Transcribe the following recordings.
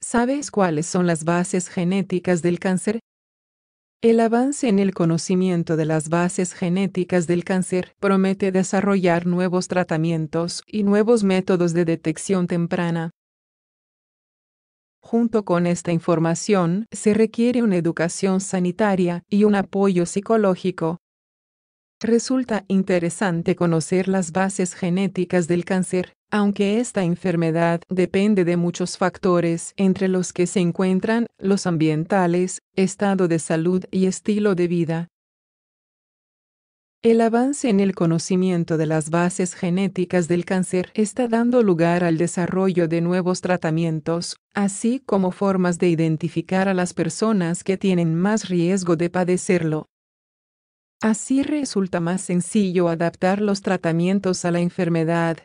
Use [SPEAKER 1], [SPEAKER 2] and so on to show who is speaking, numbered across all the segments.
[SPEAKER 1] ¿Sabes cuáles son las bases genéticas del cáncer? El avance en el conocimiento de las bases genéticas del cáncer promete desarrollar nuevos tratamientos y nuevos métodos de detección temprana. Junto con esta información, se requiere una educación sanitaria y un apoyo psicológico Resulta interesante conocer las bases genéticas del cáncer, aunque esta enfermedad depende de muchos factores entre los que se encuentran los ambientales, estado de salud y estilo de vida. El avance en el conocimiento de las bases genéticas del cáncer está dando lugar al desarrollo de nuevos tratamientos, así como formas de identificar a las personas que tienen más riesgo de padecerlo. Así resulta más sencillo adaptar los tratamientos a la enfermedad.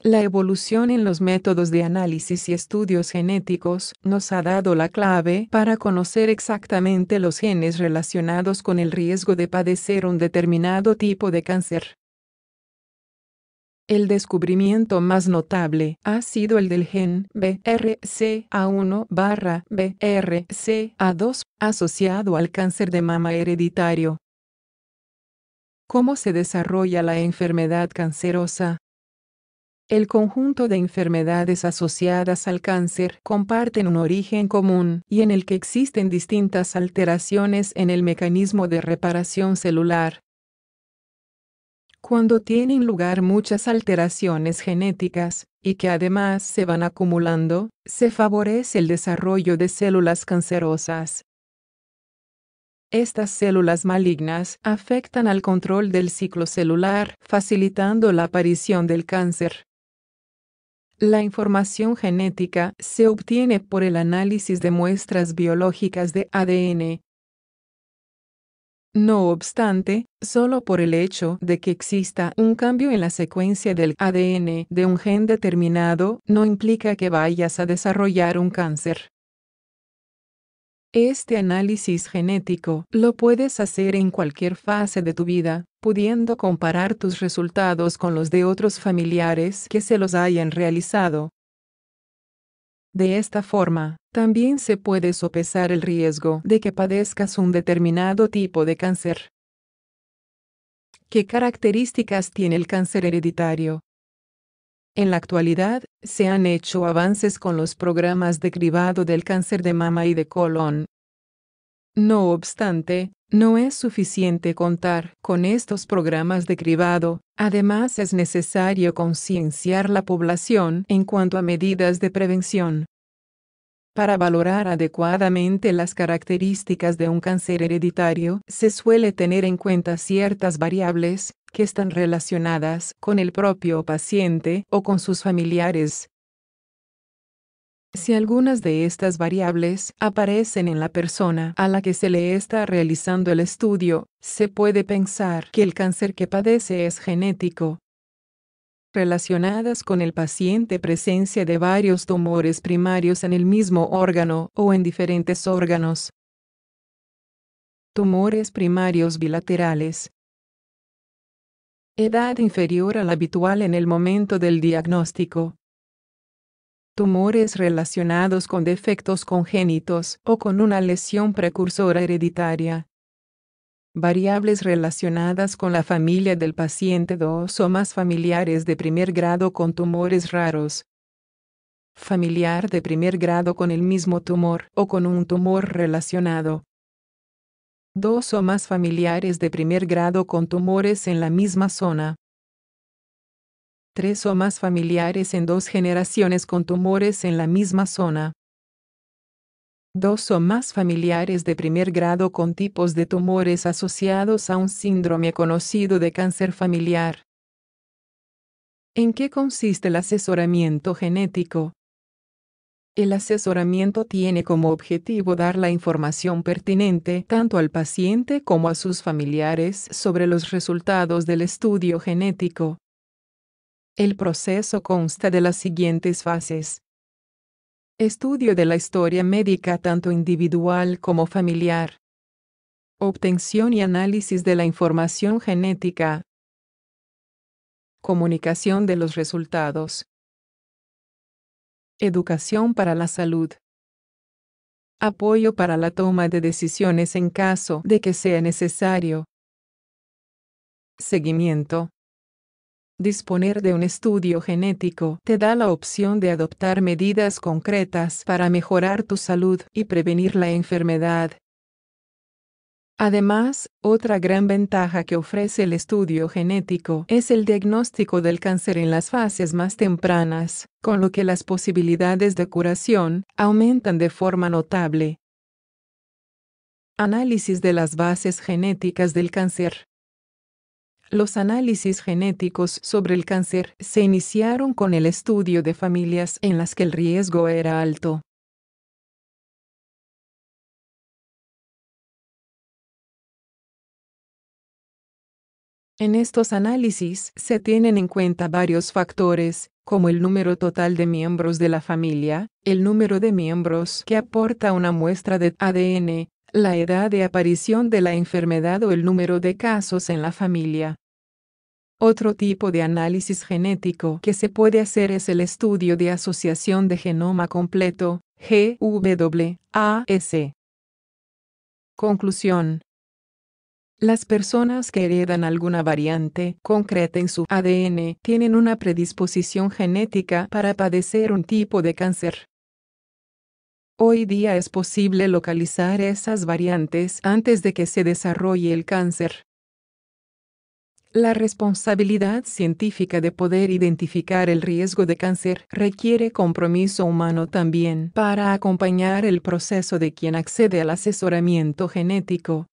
[SPEAKER 1] La evolución en los métodos de análisis y estudios genéticos nos ha dado la clave para conocer exactamente los genes relacionados con el riesgo de padecer un determinado tipo de cáncer. El descubrimiento más notable ha sido el del gen BRCA1-BRCA2, asociado al cáncer de mama hereditario. ¿Cómo se desarrolla la enfermedad cancerosa? El conjunto de enfermedades asociadas al cáncer comparten un origen común y en el que existen distintas alteraciones en el mecanismo de reparación celular cuando tienen lugar muchas alteraciones genéticas, y que además se van acumulando, se favorece el desarrollo de células cancerosas. Estas células malignas afectan al control del ciclo celular, facilitando la aparición del cáncer. La información genética se obtiene por el análisis de muestras biológicas de ADN, no obstante, solo por el hecho de que exista un cambio en la secuencia del ADN de un gen determinado no implica que vayas a desarrollar un cáncer. Este análisis genético lo puedes hacer en cualquier fase de tu vida, pudiendo comparar tus resultados con los de otros familiares que se los hayan realizado, de esta forma, también se puede sopesar el riesgo de que padezcas un determinado tipo de cáncer. ¿Qué características tiene el cáncer hereditario? En la actualidad, se han hecho avances con los programas de cribado del cáncer de mama y de colon, no obstante, no es suficiente contar con estos programas de cribado, además es necesario concienciar la población en cuanto a medidas de prevención. Para valorar adecuadamente las características de un cáncer hereditario, se suele tener en cuenta ciertas variables que están relacionadas con el propio paciente o con sus familiares, si algunas de estas variables aparecen en la persona a la que se le está realizando el estudio, se puede pensar que el cáncer que padece es genético. Relacionadas con el paciente presencia de varios tumores primarios en el mismo órgano o en diferentes órganos. Tumores primarios bilaterales. Edad inferior a la habitual en el momento del diagnóstico tumores relacionados con defectos congénitos o con una lesión precursora hereditaria. Variables relacionadas con la familia del paciente, dos o más familiares de primer grado con tumores raros, familiar de primer grado con el mismo tumor o con un tumor relacionado. Dos o más familiares de primer grado con tumores en la misma zona tres o más familiares en dos generaciones con tumores en la misma zona. Dos o más familiares de primer grado con tipos de tumores asociados a un síndrome conocido de cáncer familiar. ¿En qué consiste el asesoramiento genético? El asesoramiento tiene como objetivo dar la información pertinente tanto al paciente como a sus familiares sobre los resultados del estudio genético. El proceso consta de las siguientes fases. Estudio de la historia médica tanto individual como familiar. Obtención y análisis de la información genética. Comunicación de los resultados. Educación para la salud. Apoyo para la toma de decisiones en caso de que sea necesario. Seguimiento. Disponer de un estudio genético te da la opción de adoptar medidas concretas para mejorar tu salud y prevenir la enfermedad. Además, otra gran ventaja que ofrece el estudio genético es el diagnóstico del cáncer en las fases más tempranas, con lo que las posibilidades de curación aumentan de forma notable. Análisis de las bases genéticas del cáncer. Los análisis genéticos sobre el cáncer se iniciaron con el estudio de familias en las que el riesgo era alto. En estos análisis se tienen en cuenta varios factores, como el número total de miembros de la familia, el número de miembros que aporta una muestra de ADN, la edad de aparición de la enfermedad o el número de casos en la familia. Otro tipo de análisis genético que se puede hacer es el estudio de asociación de genoma completo, GWAS. Conclusión. Las personas que heredan alguna variante concreta en su ADN tienen una predisposición genética para padecer un tipo de cáncer. Hoy día es posible localizar esas variantes antes de que se desarrolle el cáncer. La responsabilidad científica de poder identificar el riesgo de cáncer requiere compromiso humano también para acompañar el proceso de quien accede al asesoramiento genético.